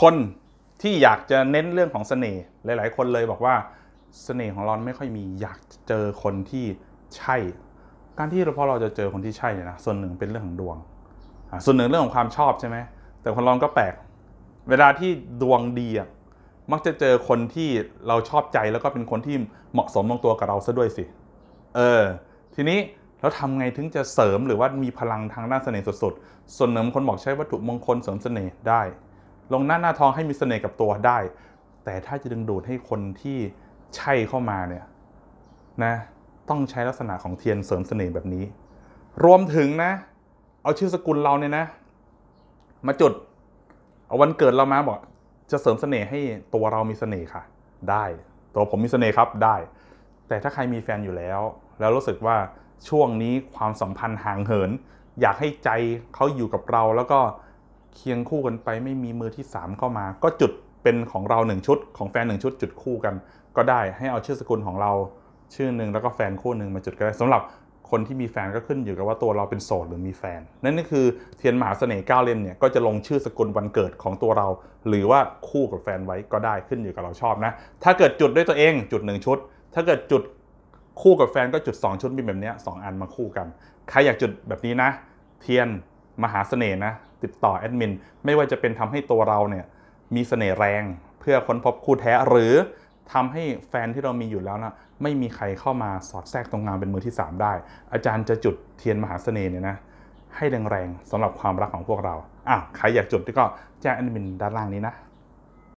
คนที่อยากจะเน้นเรื่องของเสน่ห์หลายๆ คนเลยบอกว่าเสน่ห์ของเราไม่ค่อยมีอยากเจอคนที่ใช่ การที่เราพอเราจะเจอคนที่ใช่เนี่ยนะ ส่วนหนึ่งเป็นเรื่องของดวง ส่วนหนึ่งเรื่องของความชอบใช่ไหม แต่คนลองก็แปลกเวลาที่ดวงดีอ่ะมักจะเจอคนที่เราชอบใจแล้วก็เป็นคนที่เหมาะสมลงตัวกับเราซะด้วยสิเออทีนี้แล้วทำไงถึงจะเสริมหรือว่ามีพลังทางด้านเสน่ห์สุดๆส่วนหนึ่งคนบอกใช้วัตถุมงคลเสริมเสน่ห์ได้ลงหน้าหน้าทองให้มีเสน่ห์กับตัวได้ แต่ถ้าจะดึงดูดให้คนที่ใช่เข้ามาเนี่ยนะต้องใช้ลักษณะของเทียนเสริมเสน่ห์แบบนี้ รวมถึงนะ เอาชื่อสกุลเราเนี่ยนะ มาจุด เอาวันเกิดเรามาบอก จะเสริมเสน่ห์ให้ตัวเรามีเสน่ห์ค่ะ ได้ตัวผมมีเสน่ห์ครับได้ แต่ถ้าใครมีแฟนอยู่แล้ว แล้วรู้สึกว่าช่วงนี้ความสัมพันธ์ห่างเหิน อยากให้ใจเขาอยู่กับเราแล้วก็เคียงคู่กันไปไม่มีมือที่ 3 เข้ามา ก็จุดเป็นของเรา 1 ชุดของแฟน 1 ชุดจุดคู่กัน ก็ได้ให้เอาชื่อสกุลของเราชื่อหนึ่งแล้วก็แฟนคู่หนึ่งมาจุดก็ได้สำหรับคนที่มีแฟนก็ขึ้นอยู่กับว่าตัวเราเป็นโสดหรือมีแฟน นั่นก็คือเทียนมหาเสน่ห์เก้าเล่มเนี่ยก็จะลงชื่อสกุลวันเกิดของตัวเราหรือว่าคู่กับแฟนไว้ก็ได้ขึ้นอยู่กับเราชอบนะ ถ้าเกิดจุดด้วยตัวเองจุด1ชุดถ้าเกิดจุดคู่กับแฟนก็จุด 2 ชุดมีแบบนี้งอันมาคู่กันใครอยากจุดแบบนี้นะ เทียนมหาเสน่ห์นะติดต่อแอดมินไม่ว่าจะเป็นทำให้ตัวเราเนี่ยมีเสน่ห์แรงเพื่อค้นพบคู่แท้ หรือ ทำให้แฟนที่เรามีอยู่แล้วนะไม่มีใครเข้ามาสอดแทรกตรงงานเป็นมือที่ 3 ได้ อาจารย์จะจุดเทียนมหาเสน่ห์เนี่ยนะให้แรงๆสำหรับความรักของพวกเราอ่ะใครอยากจุดก็แจ้งแอดมินด้านล่างนี้นะ